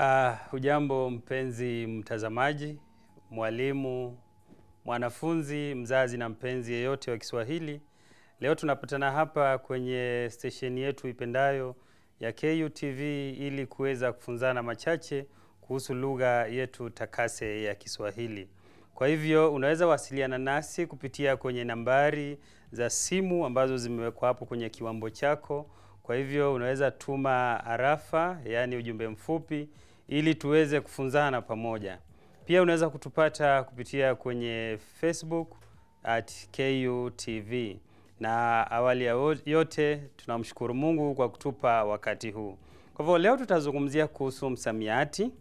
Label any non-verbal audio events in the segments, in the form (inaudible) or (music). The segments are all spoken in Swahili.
Ah, hujambo uh, mpenzi mtazamaji, mwalimu, mwanafunzi, mzazi na mpenzi yeyote wa Kiswahili. Leo tunapatana hapa kwenye stesheni yetu ipendayo ya KUTV ili kuweza kufunzana machache kuhusu lugha yetu takase ya Kiswahili. Kwa hivyo unaweza wasiliana nasi kupitia kwenye nambari za simu ambazo zimewekwa hapo kwenye kiwambo chako. Kwa hivyo unaweza tuma arafa, yaani ujumbe mfupi ili tuweze kufunzana pamoja. Pia unaweza kutupata kupitia kwenye Facebook at KUTV. Na awali ya yote tunamshukuru Mungu kwa kutupa wakati huu. Kwa hivyo leo tutazungumzia kuhusu msamiati.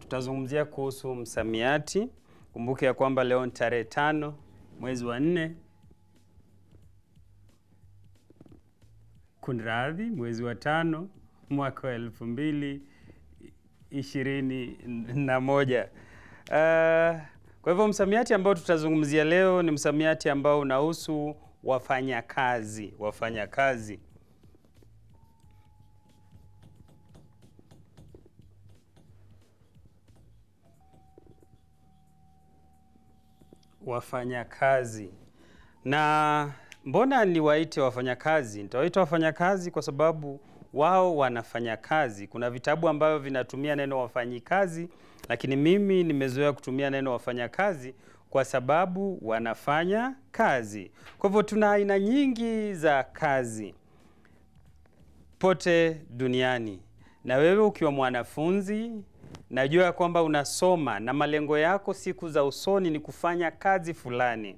Tutazungumzia kuhusu msamiati. Kumbuke ya kwamba leo ni tarehe tano mwezi wa nne kunradhi, mwezi wa tano mwaka wa elfu mbili ishirini na moja. Uh, kwa hivyo msamiati ambao tutazungumzia leo ni msamiati ambao unahusu wafanyakazi, wafanyakazi wafanyakazi na Mbona niwaite wafanyakazi? Nitawaita wafanyakazi kwa sababu wao wanafanya kazi. Kuna vitabu ambavyo vinatumia neno wafanyikazi, lakini mimi nimezoea kutumia neno wafanyakazi kwa sababu wanafanya kazi. Kwa hivyo tuna aina nyingi za kazi pote duniani, na wewe ukiwa mwanafunzi najua kwamba unasoma na malengo yako siku za usoni ni kufanya kazi fulani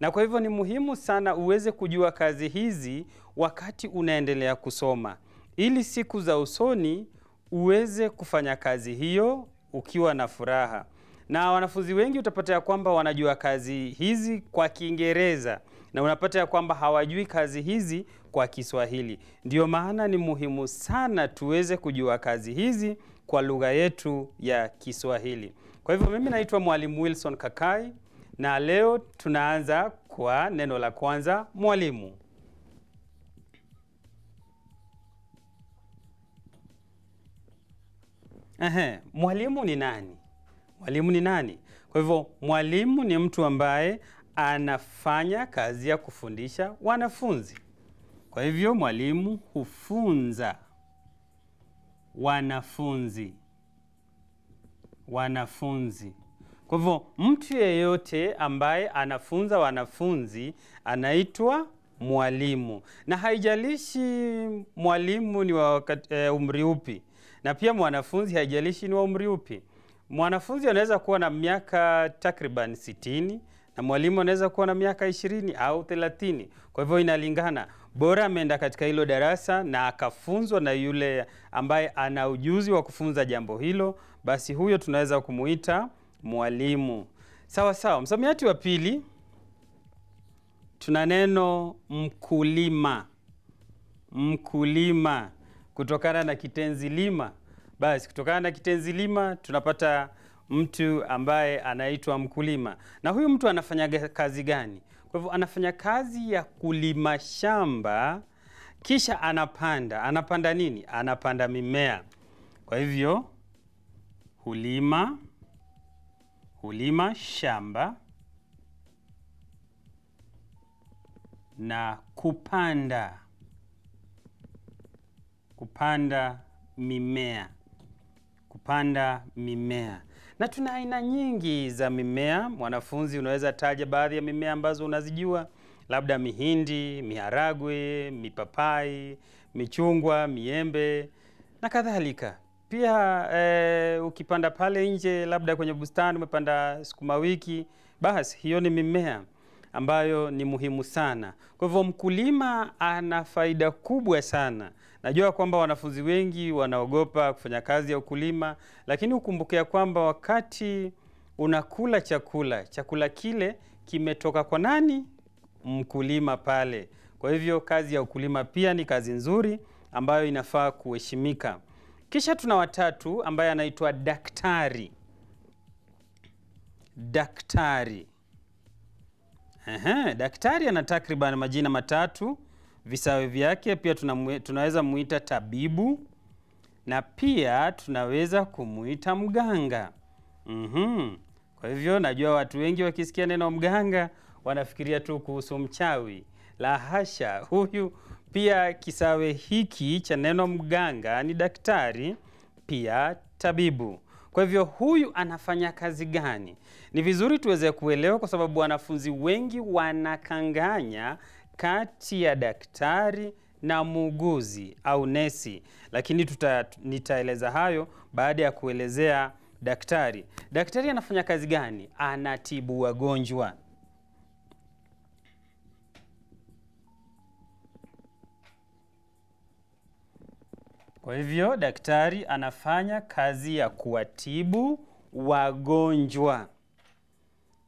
na kwa hivyo ni muhimu sana uweze kujua kazi hizi wakati unaendelea kusoma, ili siku za usoni uweze kufanya kazi hiyo ukiwa na furaha. Na wanafunzi wengi utapata ya kwamba wanajua kazi hizi kwa Kiingereza na unapata ya kwamba hawajui kazi hizi kwa Kiswahili. ndio maana ni muhimu sana tuweze kujua kazi hizi kwa lugha yetu ya Kiswahili. Kwa hivyo mimi naitwa Mwalimu Wilson Kakai na leo tunaanza kwa neno la kwanza mwalimu. Ehe, mwalimu ni nani? Mwalimu ni nani? Kwa hivyo mwalimu ni mtu ambaye anafanya kazi ya kufundisha wanafunzi. Kwa hivyo mwalimu hufunza wanafunzi wanafunzi kwa hivyo mtu yeyote ambaye anafunza wanafunzi anaitwa mwalimu, na haijalishi mwalimu ni wa e, umri upi, na pia mwanafunzi haijalishi ni wa umri upi. Mwanafunzi anaweza kuwa na miaka takriban sitini na mwalimu anaweza kuwa na miaka ishirini au thelathini. Kwa hivyo inalingana, bora ameenda katika hilo darasa na akafunzwa na yule ambaye ana ujuzi wa kufunza jambo hilo, basi huyo tunaweza kumuita mwalimu. Sawa sawa, msamiati wa pili tuna neno mkulima. Mkulima kutokana na kitenzi lima. Basi kutokana na kitenzi lima tunapata mtu ambaye anaitwa mkulima, na huyu mtu anafanya kazi gani? Kwa hivyo anafanya kazi ya kulima shamba, kisha anapanda. Anapanda nini? Anapanda mimea. Kwa hivyo hulima hulima shamba na kupanda kupanda mimea kupanda mimea na tuna aina nyingi za mimea. Mwanafunzi, unaweza taja baadhi ya mimea ambazo unazijua, labda mihindi, miharagwe, mipapai, michungwa, miembe na kadhalika. Pia eh, ukipanda pale nje, labda kwenye bustani umepanda sukuma wiki, basi hiyo ni mimea ambayo ni muhimu sana. Kwa hivyo mkulima ana faida kubwa sana. Najua kwamba wanafunzi wengi wanaogopa kufanya kazi ya ukulima, lakini ukumbuke kwamba wakati unakula chakula, chakula kile kimetoka kwa nani? Mkulima pale. Kwa hivyo kazi ya ukulima pia ni kazi nzuri ambayo inafaa kuheshimika. Kisha tuna watatu ambaye anaitwa daktari. Daktari. Ehe, daktari ana takriban majina matatu visawe vyake. Pia tunamwe, tunaweza muita tabibu na pia tunaweza kumuita mganga. mm -hmm. Kwa hivyo najua watu wengi wakisikia neno mganga wanafikiria tu kuhusu mchawi. La hasha, huyu pia kisawe hiki cha neno mganga ni daktari pia tabibu. Kwa hivyo huyu anafanya kazi gani? Ni vizuri tuweze kuelewa, kwa sababu wanafunzi wengi wanakanganya kati ya daktari na muuguzi au nesi, lakini tuta, nitaeleza hayo baada ya kuelezea daktari. Daktari anafanya kazi gani? Anatibu wagonjwa. Kwa hivyo daktari anafanya kazi ya kuwatibu wagonjwa.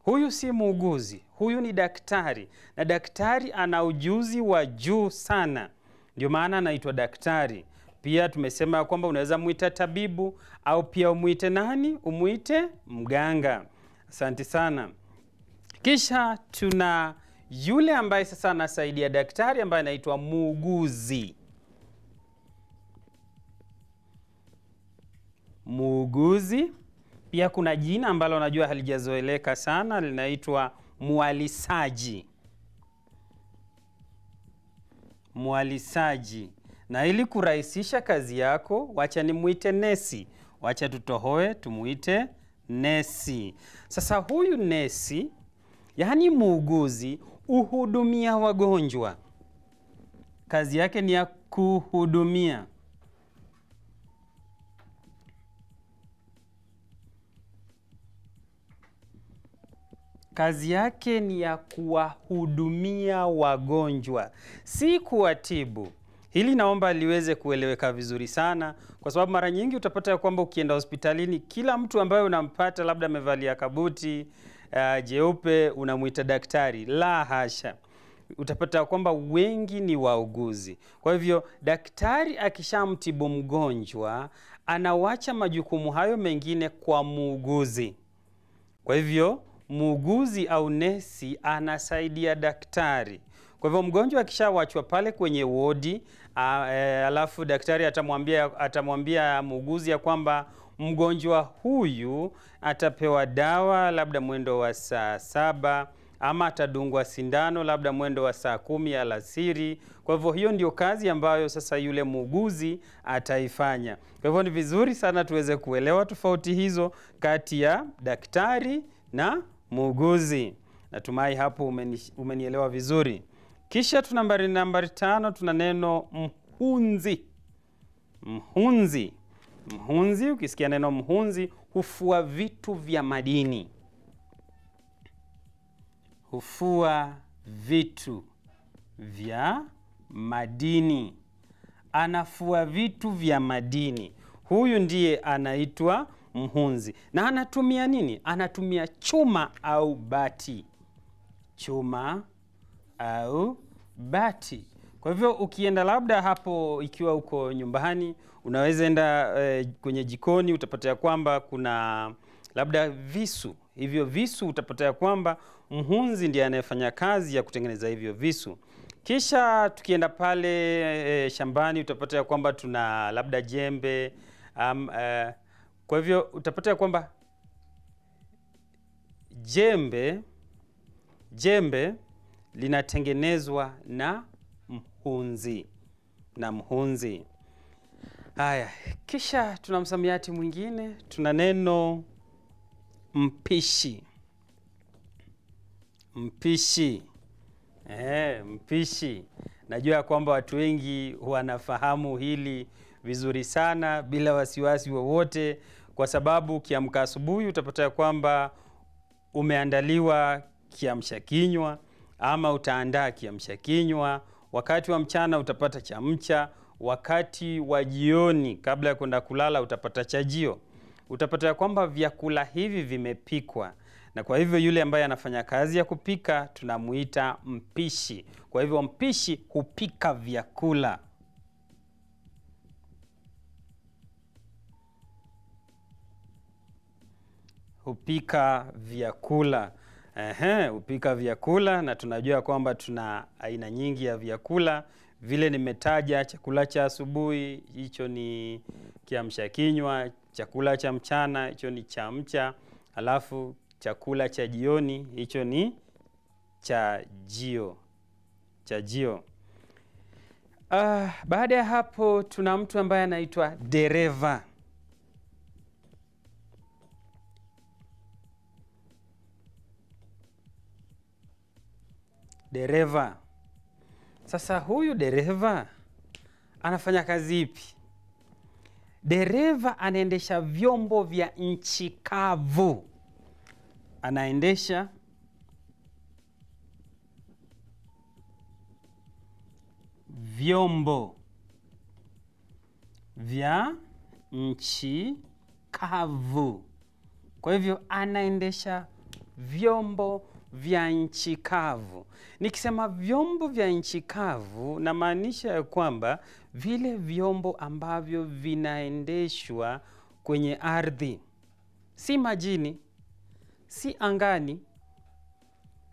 Huyu si muuguzi, huyu ni daktari, na daktari ana ujuzi wa juu sana, ndio maana anaitwa daktari. Pia tumesema kwamba unaweza mwita tabibu au pia umwite nani? Umwite mganga. Asante sana. Kisha tuna yule ambaye sasa anasaidia daktari ambaye anaitwa muuguzi. muuguzi. Pia kuna jina ambalo najua halijazoeleka sana linaitwa mwalisaji. Mwalisaji, na ili kurahisisha kazi yako, wacha nimwite nesi. Wacha tutohoe tumuite nesi. Sasa huyu nesi, yaani muuguzi, uhudumia wagonjwa. Kazi yake ni ya kuhudumia kazi yake ni ya kuwahudumia wagonjwa, si kuwatibu. Hili naomba liweze kueleweka vizuri sana, kwa sababu mara nyingi utapata ya kwamba ukienda hospitalini, kila mtu ambaye unampata labda amevalia kabuti uh, jeupe unamwita daktari. La hasha, utapata kwamba wengi ni wauguzi. Kwa hivyo daktari akishamtibu mgonjwa, anawacha majukumu hayo mengine kwa muuguzi. Kwa hivyo muuguzi au nesi anasaidia daktari. Kwa hivyo mgonjwa akishawachwa pale kwenye wodi a, e, alafu daktari atamwambia atamwambia muuguzi ya kwamba mgonjwa huyu atapewa dawa labda mwendo wa saa saba ama atadungwa sindano labda mwendo wa saa kumi alasiri. Kwa hivyo hiyo ndio kazi ambayo sasa yule muuguzi ataifanya. Kwa hivyo ni vizuri sana tuweze kuelewa tofauti hizo kati ya daktari na muuguzi. Natumai hapo umeni, umenielewa vizuri. Kisha tuna nambari nambari tano, tuna neno mhunzi. Mhunzi, mhunzi, ukisikia neno mhunzi hufua vitu vya madini, hufua vitu vya madini, anafua vitu vya madini. Huyu ndiye anaitwa mhunzi. Na anatumia nini? Anatumia chuma au bati, chuma au bati. Kwa hivyo ukienda labda hapo, ikiwa uko nyumbani, unaweza enda e, kwenye jikoni, utapata ya kwamba kuna labda visu. Hivyo visu utapata ya kwamba mhunzi ndiye anayefanya kazi ya kutengeneza hivyo visu. Kisha tukienda pale e, shambani utapata ya kwamba tuna labda jembe um, e, kwa hivyo utapata kwamba jembe jembe linatengenezwa na mhunzi na mhunzi. Haya, kisha tuna msamiati mwingine, tuna neno mpishi. Mpishi e, mpishi. Najua ya kwamba watu wengi wanafahamu hili vizuri sana bila wasiwasi wowote wa kwa sababu ukiamka asubuhi utapata kwamba umeandaliwa kiamsha kinywa ama utaandaa kiamsha kinywa. Wakati wa mchana utapata chamcha, wakati wa jioni kabla ya kwenda kulala utapata chajio. Utapata ya kwamba vyakula hivi vimepikwa na kwa hivyo yule ambaye anafanya kazi ya kupika tunamuita mpishi. Kwa hivyo mpishi hupika vyakula. hupika vyakula. Ehe, hupika vyakula na tunajua kwamba tuna aina nyingi ya vyakula vile nimetaja, chakula cha asubuhi hicho ni kiamsha kinywa, chakula cha mchana hicho ni chamcha, alafu chakula cha jioni hicho ni cha jio Uh, baada ya hapo tuna mtu ambaye anaitwa dereva dereva. Sasa huyu dereva anafanya kazi ipi? Dereva anaendesha vyombo vya nchi kavu, anaendesha vyombo vya nchi kavu. Kwa hivyo anaendesha vyombo vya nchi kavu. Nikisema vyombo vya nchi kavu, namaanisha ya kwamba vile vyombo ambavyo vinaendeshwa kwenye ardhi, si majini, si angani.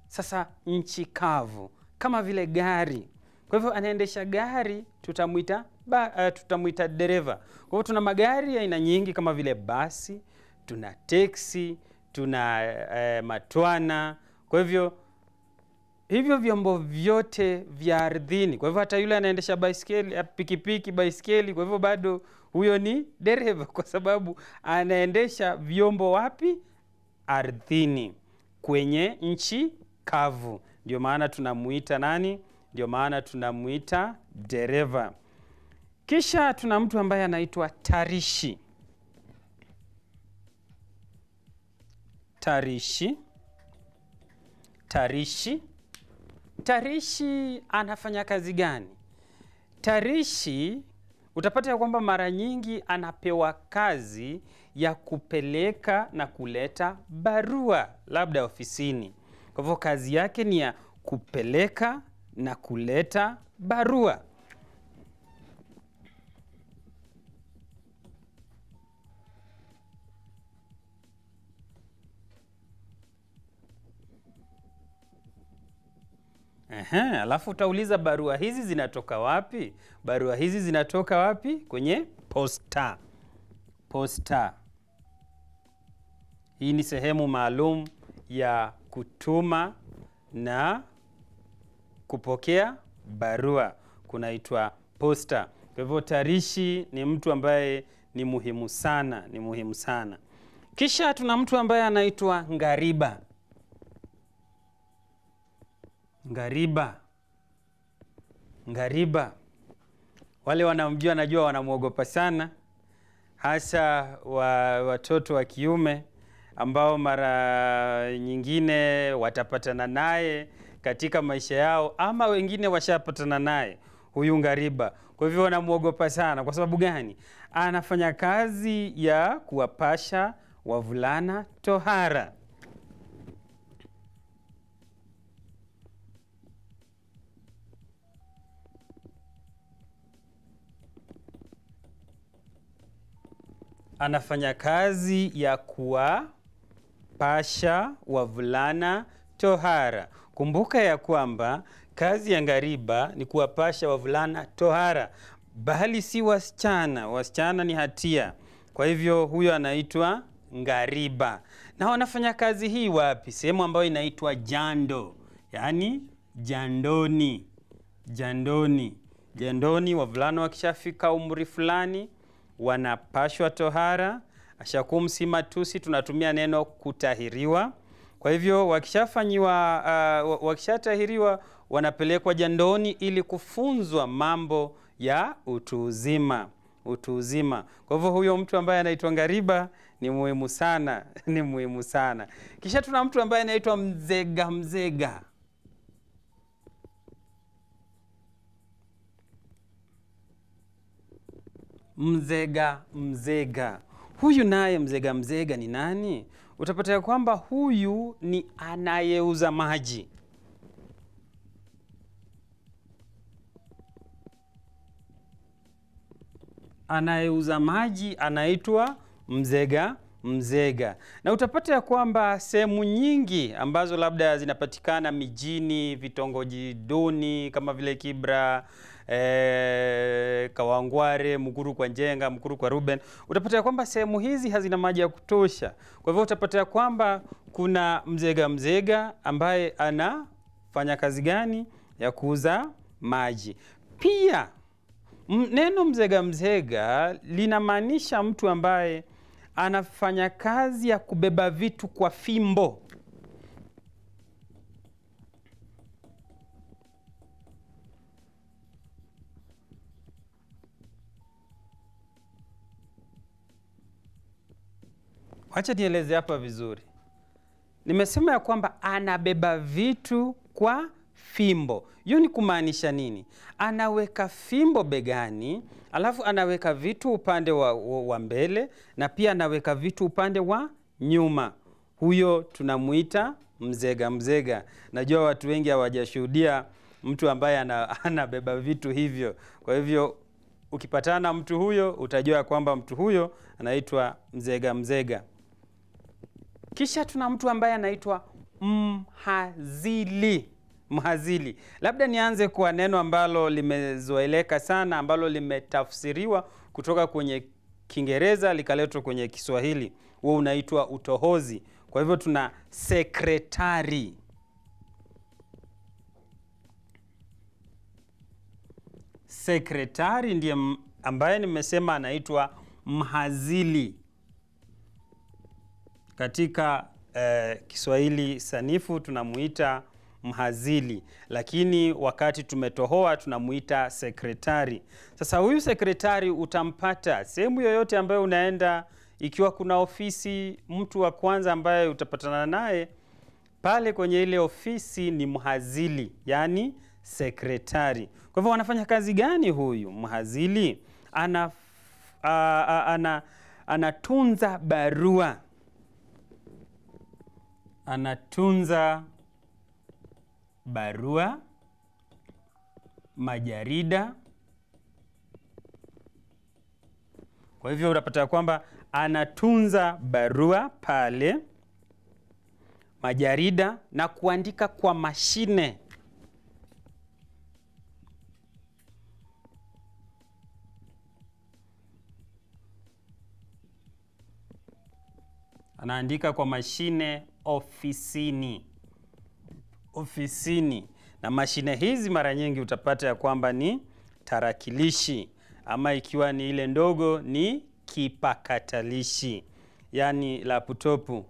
Sasa nchi kavu, kama vile gari. Kwa hivyo anaendesha gari tutamwita uh, tutamwita dereva. Kwa hivyo tuna magari aina nyingi kama vile basi, tuna teksi, tuna uh, matwana kwa hivyo hivyo vyombo vyote vya ardhini. Kwa hivyo hata yule anaendesha baiskeli, eh, pikipiki, baiskeli, kwa hivyo bado huyo ni dereva, (laughs) kwa sababu anaendesha vyombo wapi? Ardhini, kwenye nchi kavu. Ndio maana tunamuita nani? Ndio maana tunamuita dereva. Kisha tuna mtu ambaye anaitwa tarishi. Tarishi Tarishi. Tarishi anafanya kazi gani? Tarishi utapata ya kwamba mara nyingi anapewa kazi ya kupeleka na kuleta barua labda ofisini. Kwa hivyo kazi yake ni ya kupeleka na kuleta barua. Ehe, alafu utauliza barua hizi zinatoka wapi? Barua hizi zinatoka wapi? Kwenye posta. Posta hii ni sehemu maalum ya kutuma na kupokea barua, kunaitwa posta. Kwa hivyo tarishi ni mtu ambaye ni muhimu sana, ni muhimu sana. Kisha tuna mtu ambaye anaitwa ngariba ngariba ngariba wale wanamjua najua wanamwogopa sana hasa wa, watoto wa kiume ambao mara nyingine watapatana naye katika maisha yao ama wengine washapatana naye huyu ngariba kwa hivyo wanamwogopa sana kwa sababu gani anafanya kazi ya kuwapasha wavulana tohara anafanya kazi ya kuwapasha wavulana tohara. Kumbuka ya kwamba kazi ya ngariba ni kuwapasha wavulana tohara, bali si wasichana. Wasichana ni hatia. Kwa hivyo huyo anaitwa ngariba, na wanafanya kazi hii wapi? Sehemu ambayo inaitwa jando, yaani jandoni. Jandoni, jandoni, wavulana wakishafika umri fulani wanapashwa tohara. Ashakum si matusi, tunatumia neno kutahiriwa. Kwa hivyo wakishafanyiwa uh, wakishatahiriwa wanapelekwa jandoni ili kufunzwa mambo ya utu uzima utu uzima. Kwa hivyo huyo mtu ambaye anaitwa ngariba ni muhimu sana (laughs) ni muhimu sana. Kisha tuna mtu ambaye anaitwa mzega mzega. Mzega Mzega. Huyu naye Mzega Mzega ni nani? Utapata ya kwamba huyu ni anayeuza maji. Anayeuza maji anaitwa Mzega Mzega, na utapata ya kwamba sehemu nyingi ambazo labda zinapatikana mijini, vitongoji duni kama vile Kibra e, Kawangware, Mukuru kwa Njenga, mkuru kwa Ruben, utapata kwamba sehemu hizi hazina maji ya kutosha. Kwa hivyo utapata kwamba kuna mzega mzega ambaye anafanya kazi gani ya kuuza maji. Pia neno mzega mzega linamaanisha mtu ambaye anafanya kazi ya kubeba vitu kwa fimbo Acha nieleze hapa vizuri. Nimesema ya kwamba anabeba vitu kwa fimbo. Hiyo ni kumaanisha nini? Anaweka fimbo begani, alafu anaweka vitu upande wa, wa, wa mbele na pia anaweka vitu upande wa nyuma. Huyo tunamwita mzega. Mzega, najua watu wengi hawajashuhudia mtu ambaye (laughs) anabeba ana vitu hivyo. Kwa hivyo ukipatana na mtu huyo utajua kwamba mtu huyo anaitwa mzega mzega. Kisha tuna mtu ambaye anaitwa mhazili. Mhazili, labda nianze kwa neno ambalo limezoeleka sana, ambalo limetafsiriwa kutoka kwenye Kiingereza likaletwa kwenye Kiswahili, huo unaitwa utohozi. Kwa hivyo tuna sekretari sekretari ndiye ambaye nimesema anaitwa mhazili katika eh, Kiswahili sanifu tunamuita mhazili, lakini wakati tumetohoa tunamuita sekretari. Sasa huyu sekretari utampata sehemu yoyote ambayo unaenda, ikiwa kuna ofisi, mtu wa kwanza ambaye utapatana naye pale kwenye ile ofisi ni mhazili, yani sekretari. Kwa hivyo wanafanya kazi gani? Huyu mhazili ana, a, a, ana, anatunza barua anatunza barua, majarida. Kwa hivyo unapata kwamba anatunza barua pale, majarida na kuandika kwa mashine. Anaandika kwa mashine ofisini. Ofisini. Na mashine hizi mara nyingi utapata ya kwamba ni tarakilishi ama ikiwa ni ile ndogo ni kipakatalishi, yani laputopu.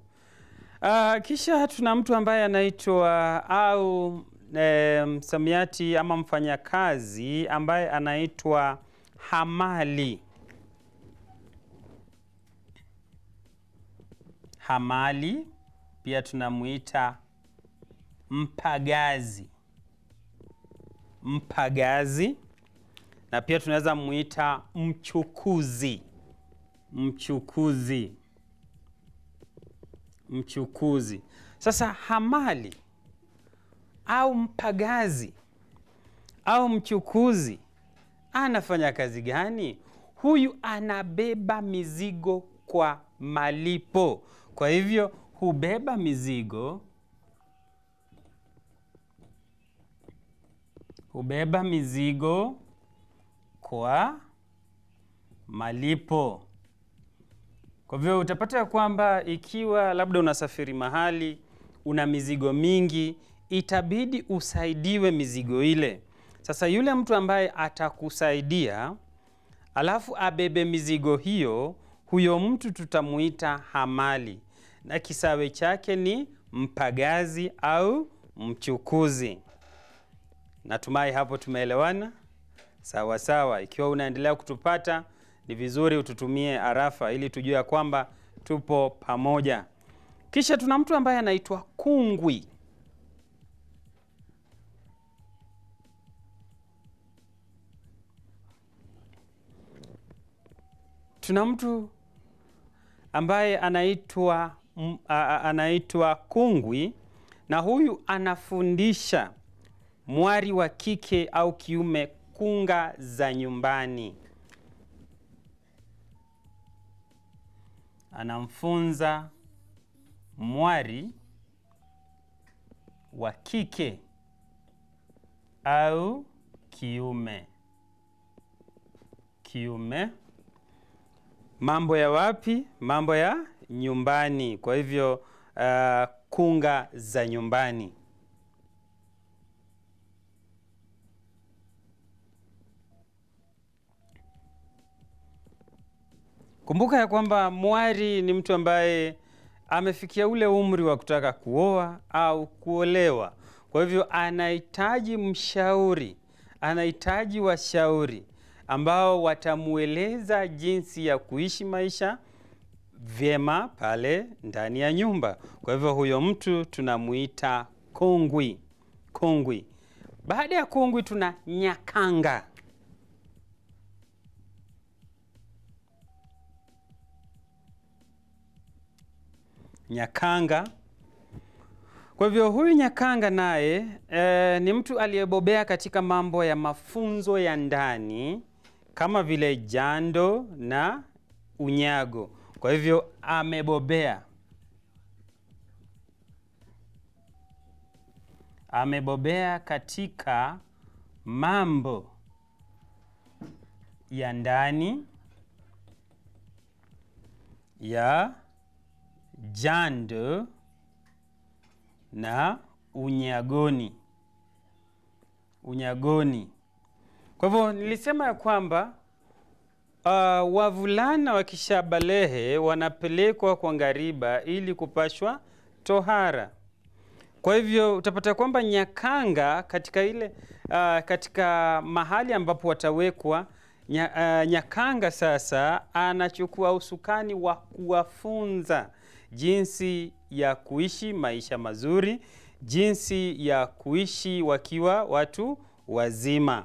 Uh, kisha tuna mtu ambaye anaitwa au eh, msamiati ama mfanyakazi ambaye anaitwa hamali. Hamali pia tunamuita mpagazi, mpagazi, na pia tunaweza muita mchukuzi, mchukuzi, mchukuzi. Sasa hamali au mpagazi au mchukuzi anafanya kazi gani? Huyu anabeba mizigo kwa malipo. Kwa hivyo hubeba mizigo hubeba mizigo kwa malipo. Kwa hivyo utapata ya kwamba ikiwa labda unasafiri mahali una mizigo mingi, itabidi usaidiwe mizigo ile. Sasa yule mtu ambaye atakusaidia alafu abebe mizigo hiyo, huyo mtu tutamuita hamali na kisawe chake ni mpagazi au mchukuzi. Natumai hapo tumeelewana sawa sawa. Ikiwa unaendelea kutupata, ni vizuri ututumie arafa ili tujue ya kwamba tupo pamoja. Kisha tuna mtu ambaye anaitwa kungwi. Tuna mtu ambaye anaitwa anaitwa Kungwi, na huyu anafundisha mwari wa kike au kiume kunga za nyumbani. Anamfunza mwari wa kike au kiume kiume mambo ya wapi? Mambo ya nyumbani. Kwa hivyo uh, kunga za nyumbani. Kumbuka ya kwamba mwari ni mtu ambaye amefikia ule umri wa kutaka kuoa au kuolewa. Kwa hivyo anahitaji mshauri, anahitaji washauri ambao watamueleza jinsi ya kuishi maisha vyema pale ndani ya nyumba. Kwa hivyo huyo mtu tunamuita kongwi. Kongwi. Baada ya kongwi tuna nyakanga. Nyakanga. Kwa hivyo huyu nyakanga naye e, ni mtu aliyebobea katika mambo ya mafunzo ya ndani kama vile jando na unyago. Kwa hivyo amebobea, amebobea katika mambo ya ndani ya jando na unyagoni unyagoni. Kwa hivyo nilisema ya kwamba Uh, wavulana kishabalehe wanapelekwa kwa ngariba ili kupashwa tohara. Kwa hivyo utapata kwamba Nyakanga katika ile uh, katika mahali ambapo watawekwa nya, uh, Nyakanga sasa anachukua usukani wa kuwafunza jinsi ya kuishi maisha mazuri, jinsi ya kuishi wakiwa watu wazima.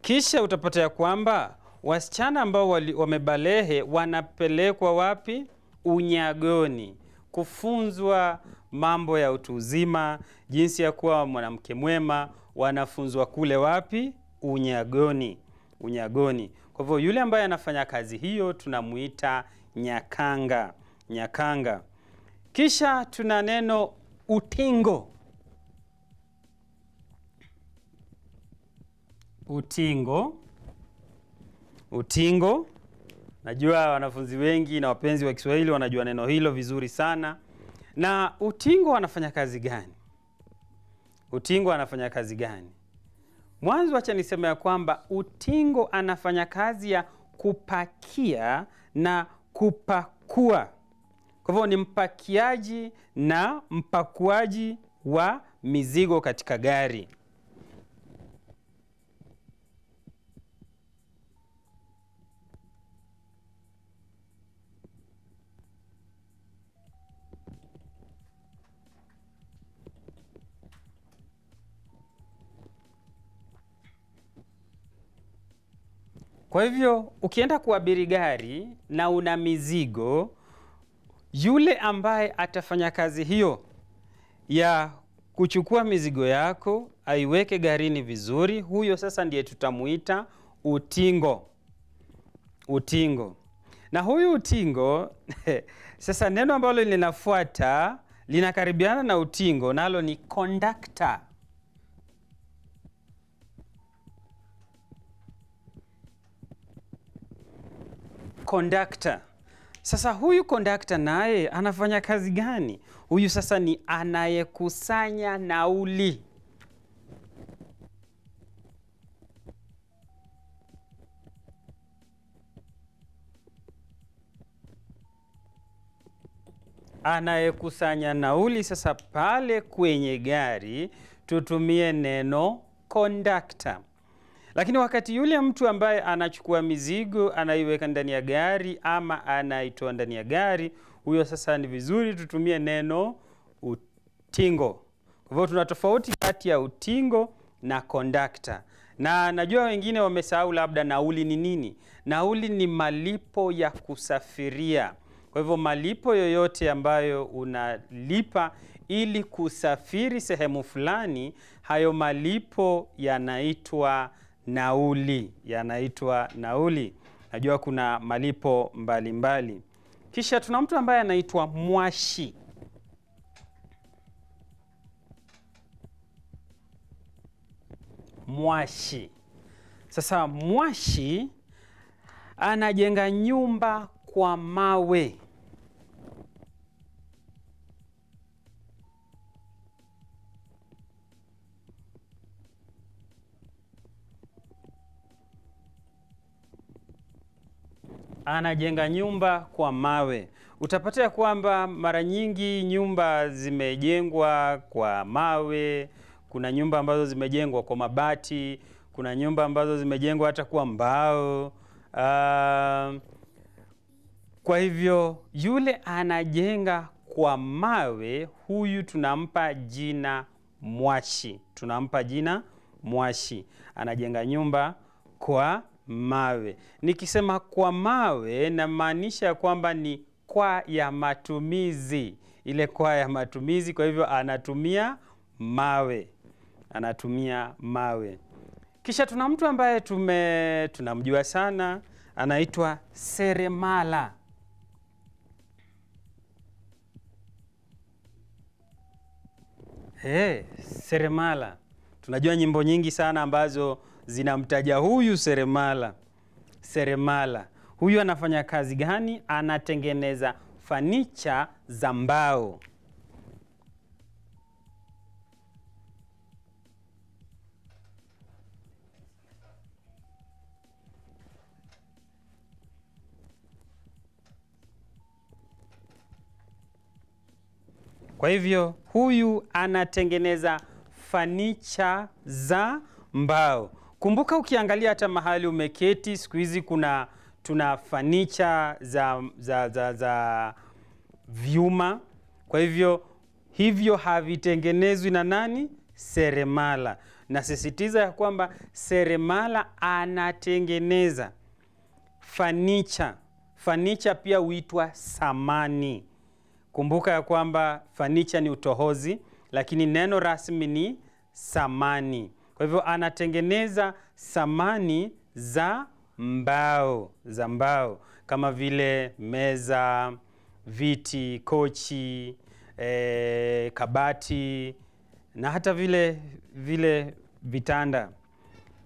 Kisha utapata ya kwamba wasichana ambao wamebalehe wanapelekwa wapi? Unyagoni, kufunzwa mambo ya utu uzima, jinsi ya kuwa mwanamke mwema, wanafunzwa kule wapi? Unyagoni, unyagoni. Kwa hivyo yule ambaye anafanya kazi hiyo tunamuita nyakanga, nyakanga. Kisha tuna neno utingo, utingo utingo. Najua wanafunzi wengi na wapenzi wa Kiswahili wanajua neno hilo vizuri sana. Na utingo anafanya kazi gani? Utingo anafanya kazi gani? Mwanzo acha niseme ya kwamba utingo anafanya kazi ya kupakia na kupakua. Kwa hivyo ni mpakiaji na mpakuaji wa mizigo katika gari. Kwa hivyo ukienda kuabiri gari na una mizigo, yule ambaye atafanya kazi hiyo ya kuchukua mizigo yako aiweke garini vizuri, huyo sasa ndiye tutamuita utingo. Utingo. Na huyu utingo (laughs) sasa, neno ambalo linafuata linakaribiana na utingo, nalo ni kondakta. kondakta. Sasa huyu kondakta naye anafanya kazi gani? Huyu sasa ni anayekusanya nauli. Anayekusanya nauli sasa pale kwenye gari tutumie neno kondakta. Lakini wakati yule mtu ambaye anachukua mizigo anaiweka ndani ya gari ama anaitoa ndani ya gari, huyo sasa ni vizuri tutumie neno utingo. Kwa hivyo tuna tofauti kati ya utingo na kondakta, na najua wengine wamesahau labda nauli ni nini. Nauli ni malipo ya kusafiria. Kwa hivyo malipo yoyote ambayo unalipa ili kusafiri sehemu fulani, hayo malipo yanaitwa nauli, yanaitwa nauli. Najua kuna malipo mbalimbali mbali. Kisha tuna mtu ambaye anaitwa mwashi. Mwashi. Sasa mwashi anajenga nyumba kwa mawe. anajenga nyumba kwa mawe. Utapata kwamba mara nyingi nyumba zimejengwa kwa mawe, kuna nyumba ambazo zimejengwa kwa mabati, kuna nyumba ambazo zimejengwa hata kwa mbao. Uh, kwa hivyo yule anajenga kwa mawe, huyu tunampa jina mwashi, tunampa jina mwashi, anajenga nyumba kwa mawe. Nikisema kwa mawe, namaanisha kwamba ni kwa ya matumizi, ile kwa ya matumizi. Kwa hivyo anatumia mawe, anatumia mawe. Kisha tuna mtu ambaye tume tunamjua sana, anaitwa seremala. Hey, eh, seremala tunajua nyimbo nyingi sana ambazo zinamtaja huyu seremala, seremala huyu anafanya kazi gani? Anatengeneza fanicha za mbao. Kwa hivyo huyu anatengeneza fanicha za mbao. Kumbuka ukiangalia hata mahali umeketi siku hizi kuna tuna fanicha za, za, za, za vyuma. Kwa hivyo hivyo havitengenezwi na nani? Seremala. Nasisitiza ya kwamba seremala anatengeneza fanicha. Fanicha pia huitwa samani. Kumbuka ya kwamba fanicha ni utohozi, lakini neno rasmi ni samani. Kwa hivyo anatengeneza samani za mbao, za mbao kama vile meza, viti, kochi, e, kabati na hata vile vile vitanda.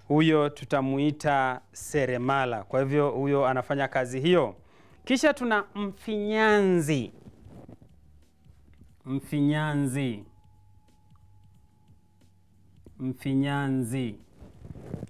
Huyo tutamuita seremala. Kwa hivyo huyo anafanya kazi hiyo. Kisha tuna mfinyanzi, mfinyanzi mfinyanzi,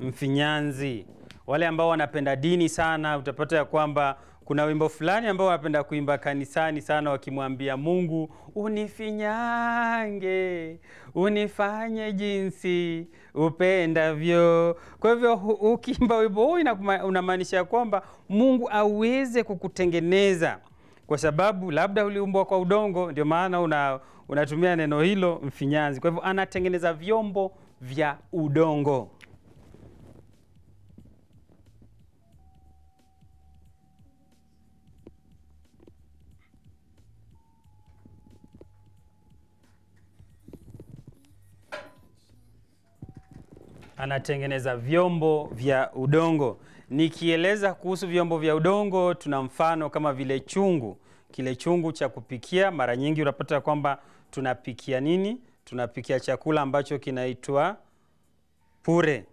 mfinyanzi. Wale ambao wanapenda dini sana, utapata ya kwamba kuna wimbo fulani ambao wanapenda kuimba kanisani sana, wakimwambia Mungu, unifinyange, unifanye jinsi upendavyo. Kwa hivyo ukiimba wimbo huu unamaanisha kwamba Mungu aweze kukutengeneza kwa sababu labda uliumbwa kwa udongo, ndio maana una unatumia neno hilo mfinyanzi. Kwa hivyo anatengeneza vyombo vya udongo. anatengeneza vyombo vya udongo. Nikieleza kuhusu vyombo vya udongo, tuna mfano kama vile chungu, kile chungu cha kupikia. Mara nyingi unapata kwamba tunapikia nini? Tunapikia chakula ambacho kinaitwa pure.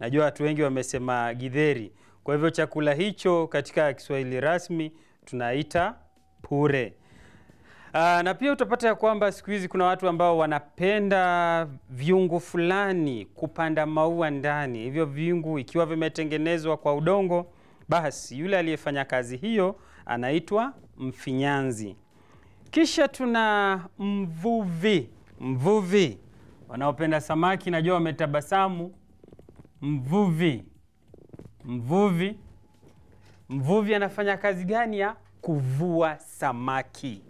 Najua watu wengi wamesema gidheri. Kwa hivyo chakula hicho katika Kiswahili rasmi tunaita pure. Aa, ah, na pia utapata ya kwamba siku hizi kuna watu ambao wanapenda viungu fulani kupanda maua ndani. Hivyo viungu ikiwa vimetengenezwa kwa udongo, basi yule aliyefanya kazi hiyo anaitwa mfinyanzi. Kisha tuna mvuvi. Mvuvi, wanaopenda samaki najua wametabasamu. Mvuvi, mvuvi, mvuvi anafanya kazi gani? Ya kuvua samaki,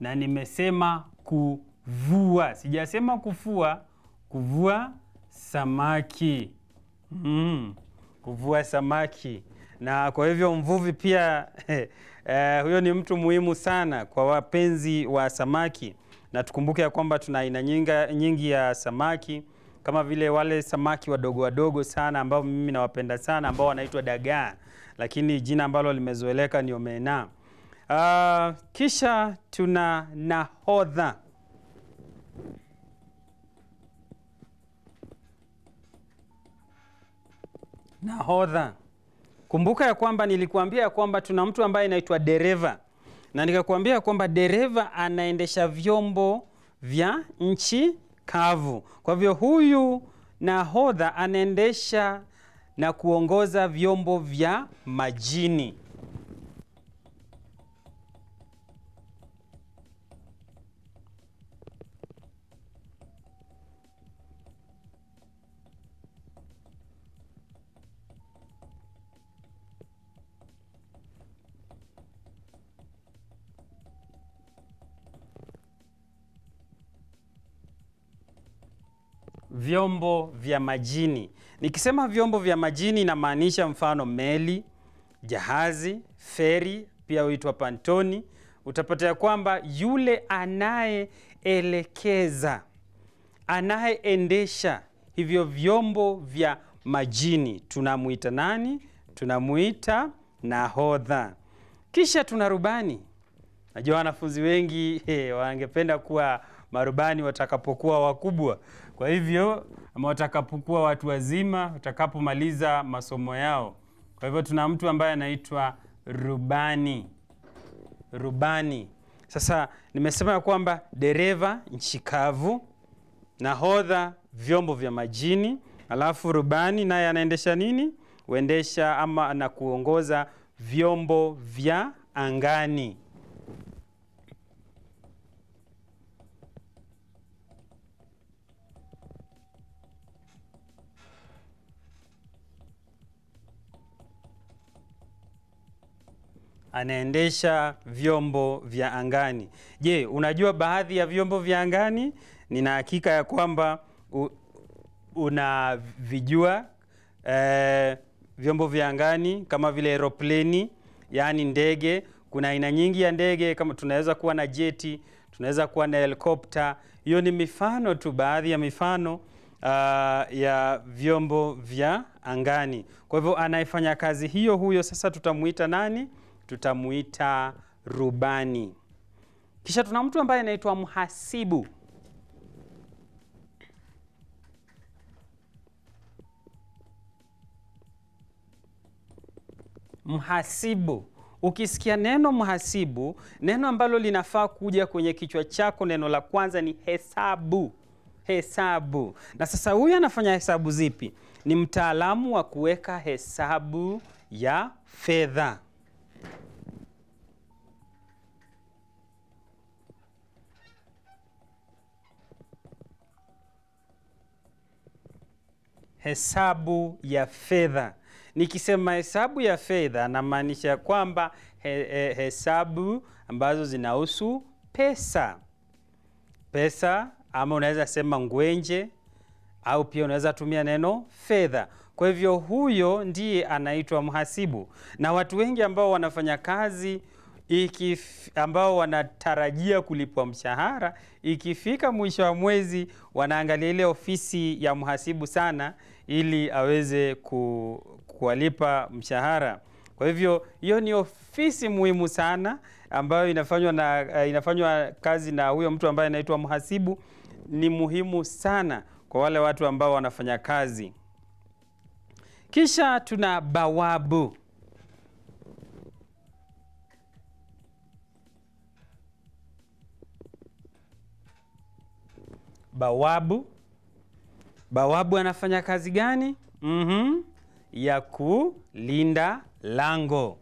na nimesema kuvua, sijasema kufua. Kuvua samaki mm. Kuvua samaki na kwa hivyo mvuvi pia (laughs) eh, huyo ni mtu muhimu sana kwa wapenzi wa samaki, na tukumbuke ya kwamba tuna aina nyingi ya samaki kama vile wale samaki wadogo wadogo sana ambao mimi nawapenda sana ambao wanaitwa dagaa, lakini jina ambalo limezoeleka ni omena. Uh, kisha tuna nahodha. Nahodha Kumbuka ya kwamba nilikuambia ya kwamba tuna mtu ambaye anaitwa dereva, na nikakuambia kwamba dereva anaendesha vyombo vya nchi kavu. Kwa hivyo huyu nahodha anaendesha na kuongoza vyombo vya majini. vyombo vya majini. Nikisema vyombo vya majini inamaanisha mfano meli, jahazi, feri, pia huitwa pantoni. Utapata ya kwamba yule anayeelekeza, anayeendesha hivyo vyombo vya majini tunamuita nani? Tunamuita nahodha. Kisha tuna rubani. Najua wanafunzi wengi he, (laughs) eh, wangependa kuwa marubani watakapokuwa wakubwa, kwa hivyo ama watakapokuwa watu wazima, watakapomaliza masomo yao. Kwa hivyo tuna mtu ambaye anaitwa rubani. Rubani sasa nimesema ya kwamba dereva nchi kavu, nahodha vyombo vya majini, alafu rubani naye anaendesha nini? Huendesha ama anakuongoza vyombo vya angani. anaendesha vyombo vya angani. Je, unajua baadhi ya vyombo vya angani? Nina hakika ya kwamba unavijua e, vyombo vya angani kama vile aeropleni, yaani ndege. Kuna aina nyingi ya ndege, kama tunaweza kuwa na jeti, tunaweza kuwa na helikopta. Hiyo ni mifano tu, baadhi ya mifano uh, ya vyombo vya angani. Kwa hivyo anayefanya kazi hiyo, huyo sasa tutamwita nani? tutamuita rubani. Kisha tuna mtu ambaye anaitwa mhasibu. Mhasibu, ukisikia neno mhasibu, neno ambalo linafaa kuja kwenye kichwa chako, neno la kwanza ni hesabu. Hesabu. Na sasa huyu anafanya hesabu zipi? Ni mtaalamu wa kuweka hesabu ya fedha. hesabu ya fedha. Nikisema hesabu ya fedha, namaanisha kwamba he, he, hesabu ambazo zinahusu pesa, pesa ama unaweza sema ngwenje, au pia unaweza tumia neno fedha. Kwa hivyo huyo ndiye anaitwa mhasibu, na watu wengi ambao wanafanya kazi ikif, ambao wanatarajia kulipwa mshahara, ikifika mwisho wa mwezi wanaangalia ile ofisi ya mhasibu sana ili aweze ku, kuwalipa mshahara. Kwa hivyo hiyo ni ofisi muhimu sana ambayo inafanywa na uh, inafanywa kazi na huyo mtu ambaye anaitwa mhasibu. Ni muhimu sana kwa wale watu ambao wanafanya kazi. Kisha tuna bawabu. Bawabu Bawabu anafanya kazi gani? mm -hmm. ya kulinda lango.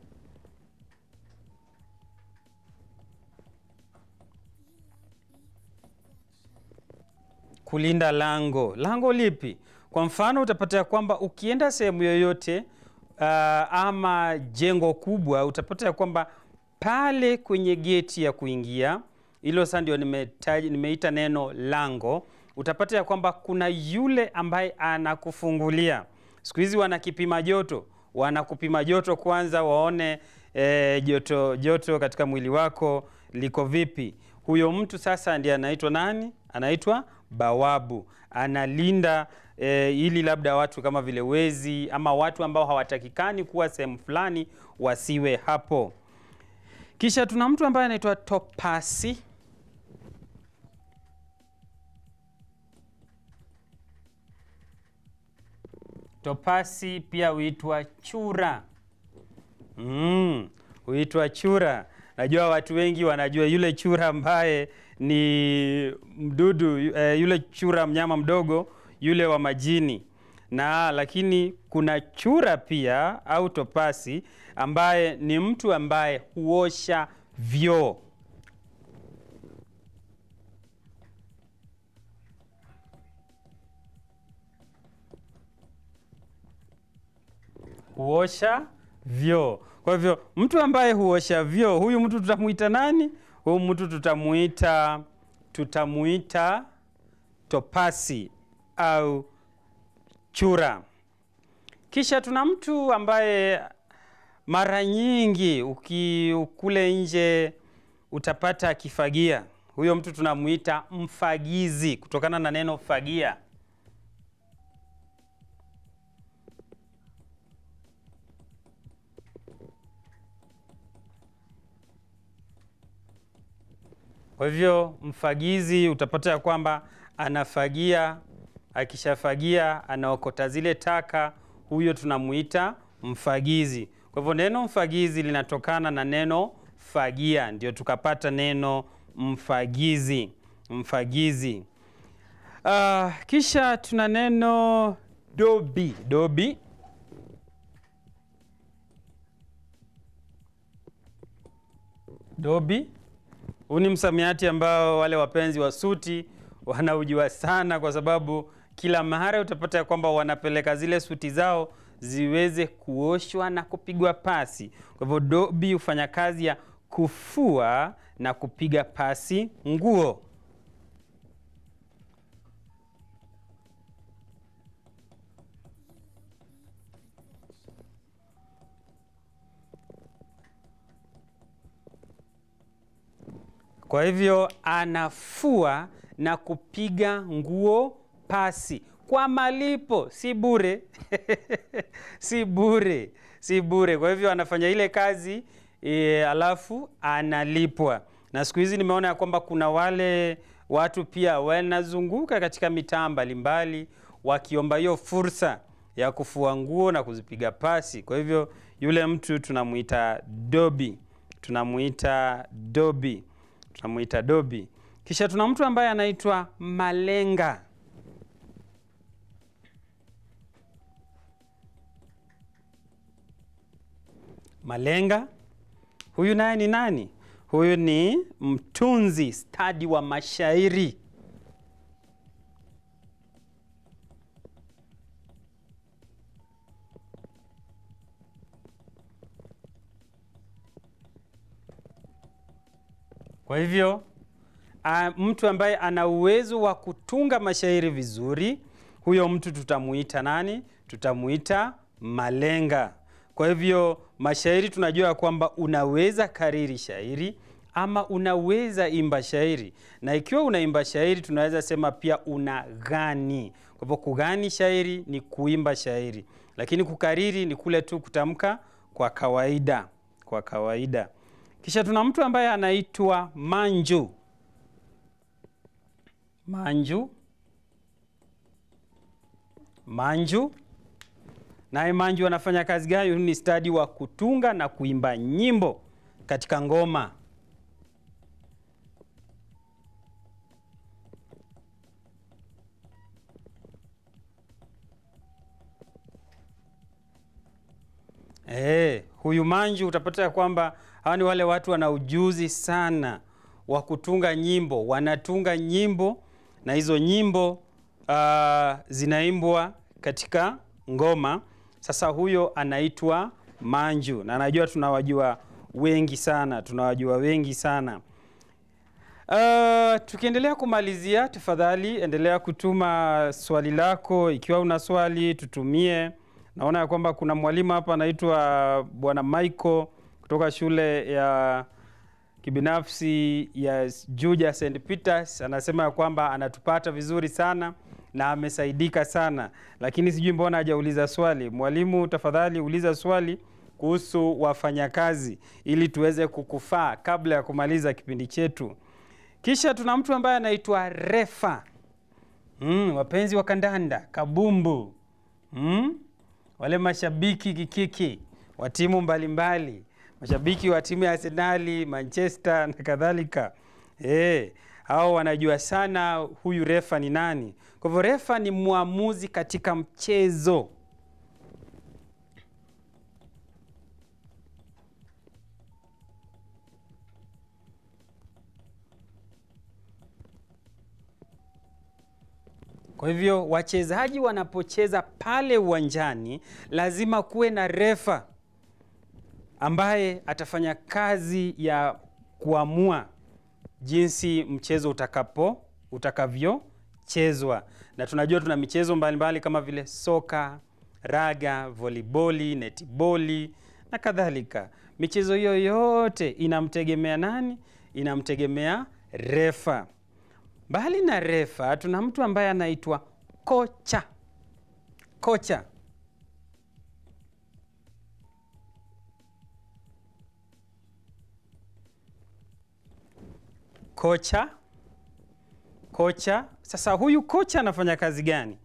Kulinda lango. Lango lipi? Kwa mfano utapata ya kwamba ukienda sehemu yoyote uh, ama jengo kubwa utapata ya kwamba pale kwenye geti ya kuingia, hilo sasa ndio nimeita neno lango utapata ya kwamba kuna yule ambaye anakufungulia. Siku hizi wana kipima joto, wanakupima joto kwanza waone e, joto, joto katika mwili wako liko vipi. Huyo mtu sasa ndiye anaitwa nani? Anaitwa bawabu, analinda e, ili labda watu kama vile wezi ama watu ambao hawatakikani kuwa sehemu fulani wasiwe hapo. Kisha tuna mtu ambaye anaitwa topasi Topasi pia huitwa chura. Mm, huitwa chura. Najua watu wengi wanajua yule chura ambaye ni mdudu, eh, yule chura mnyama mdogo yule wa majini na lakini kuna chura pia au topasi ambaye ni mtu ambaye huosha vyoo. kuosha vyoo. Kwa hivyo mtu ambaye huosha vyoo, huyu mtu tutamuita nani? Huyu mtu tutamuita tutamuita topasi au chura. Kisha tuna mtu ambaye mara nyingi ukikule kule nje utapata akifagia. Huyo mtu tunamuita mfagizi kutokana na neno fagia. Kwa hivyo mfagizi utapata ya kwamba anafagia, akishafagia anaokota zile taka, huyo tunamuita mfagizi. Kwa hivyo neno mfagizi linatokana na neno fagia, ndio tukapata neno mfagizi, mfagizi. Uh, kisha tuna neno dobi, dobi dobi huu ni msamiati ambao wale wapenzi wa suti wanaujua sana, kwa sababu kila mara utapata ya kwamba wanapeleka zile suti zao ziweze kuoshwa na kupigwa pasi. Kwa hivyo dobi hufanya kazi ya kufua na kupiga pasi nguo. Kwa hivyo anafua na kupiga nguo pasi kwa malipo, si bure (laughs) si bure si bure. Kwa hivyo anafanya ile kazi e, alafu analipwa. Na siku hizi nimeona ya kwamba kuna wale watu pia wanazunguka katika mitaa mbalimbali wakiomba hiyo fursa ya kufua nguo na kuzipiga pasi. Kwa hivyo yule mtu tunamuita dobi, tunamuita dobi tunamuita Dobi. Kisha tuna mtu ambaye anaitwa Malenga. Malenga huyu naye ni nani? Huyu ni mtunzi stadi wa mashairi Kwa hivyo a, mtu ambaye ana uwezo wa kutunga mashairi vizuri, huyo mtu tutamuita nani? Tutamuita malenga. Kwa hivyo mashairi tunajua ya kwamba unaweza kariri shairi ama unaweza imba shairi, na ikiwa unaimba shairi tunaweza sema pia una gani. Kwa hivyo kugani shairi ni kuimba shairi, lakini kukariri ni kule tu kutamka kwa kawaida, kwa kawaida. Kisha tuna mtu ambaye anaitwa Manju. Manju, Manju naye Manju anafanya kazi gani? ni stadi wa kutunga na kuimba nyimbo katika ngoma. E, huyu Manju utapata kwamba Hawa ni wale watu wana ujuzi sana wa kutunga nyimbo, wanatunga nyimbo na hizo nyimbo uh, zinaimbwa katika ngoma. Sasa huyo anaitwa manju, na najua tunawajua wengi sana, tunawajua wengi sana. Uh, tukiendelea kumalizia, tafadhali endelea kutuma swali lako ikiwa una swali tutumie. Naona ya kwamba kuna mwalimu hapa anaitwa Bwana Michael kutoka shule ya kibinafsi ya Juja St. Peters anasema ya kwamba anatupata vizuri sana na amesaidika sana, lakini sijui mbona hajauliza swali. Mwalimu, tafadhali uliza swali kuhusu wafanyakazi ili tuweze kukufaa kabla ya kumaliza kipindi chetu. Kisha tuna mtu ambaye anaitwa Refa. Mm, wapenzi wa kandanda kabumbu, mm, wale mashabiki kikiki wa timu mbalimbali mashabiki wa timu ya Arsenal, Manchester na kadhalika eh, hao wanajua sana huyu refa ni nani. Kwa hivyo refa ni mwamuzi katika mchezo. Kwa hivyo wachezaji wanapocheza pale uwanjani lazima kuwe na refa ambaye atafanya kazi ya kuamua jinsi mchezo utakapo utakavyochezwa, na tunajua tuna michezo mbalimbali mbali kama vile soka, raga, voliboli, netiboli na kadhalika. Michezo hiyo yote inamtegemea nani? Inamtegemea refa. Mbali na refa, tuna mtu ambaye anaitwa kocha. Kocha kocha kocha. Sasa huyu kocha anafanya kazi gani?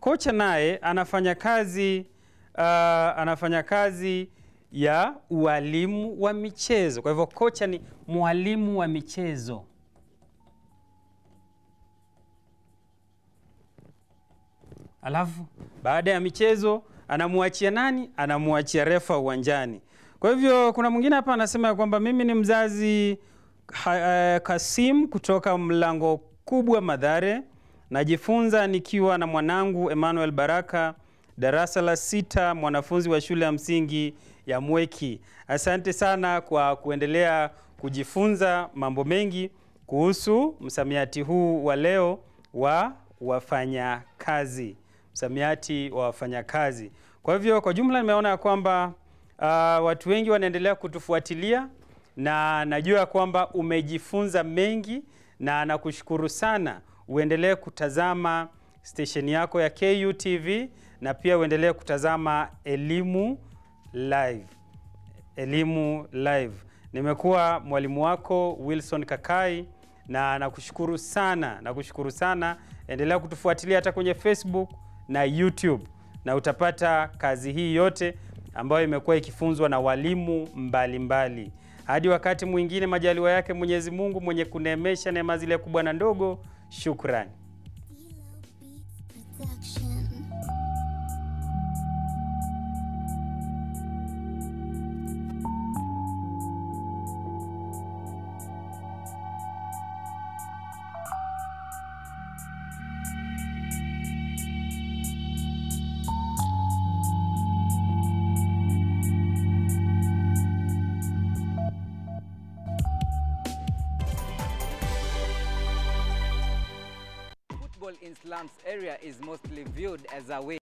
Kocha naye anafanya kazi uh, anafanya kazi ya ualimu wa michezo. Kwa hivyo kocha ni mwalimu wa michezo. Alafu baada ya michezo anamwachia nani? Anamwachia refa uwanjani. Kwa hivyo kuna mwingine hapa anasema ya kwamba mimi ni mzazi Eh, Kasim kutoka mlango kubwa Madhare. Najifunza nikiwa na mwanangu Emmanuel Baraka, darasa la sita, mwanafunzi wa shule ya msingi ya Mweki. Asante sana kwa kuendelea kujifunza mambo mengi kuhusu msamiati huu wa leo wa wafanyakazi, msamiati wa wafanyakazi. Kwa hivyo kwa jumla nimeona ya kwamba uh, watu wengi wanaendelea kutufuatilia na najua kwamba umejifunza mengi na nakushukuru sana. Uendelee kutazama stesheni yako ya KUTV na pia uendelee kutazama Elimu Live. Elimu Live. Nimekuwa mwalimu wako Wilson Kakai na nakushukuru sana, nakushukuru sana. Endelea kutufuatilia hata kwenye Facebook na YouTube na utapata kazi hii yote ambayo imekuwa ikifunzwa na walimu mbalimbali mbali. Hadi wakati mwingine, majaliwa yake Mwenyezi Mungu mwenye kuneemesha neema zile kubwa na ndogo. Shukrani. viewed as a way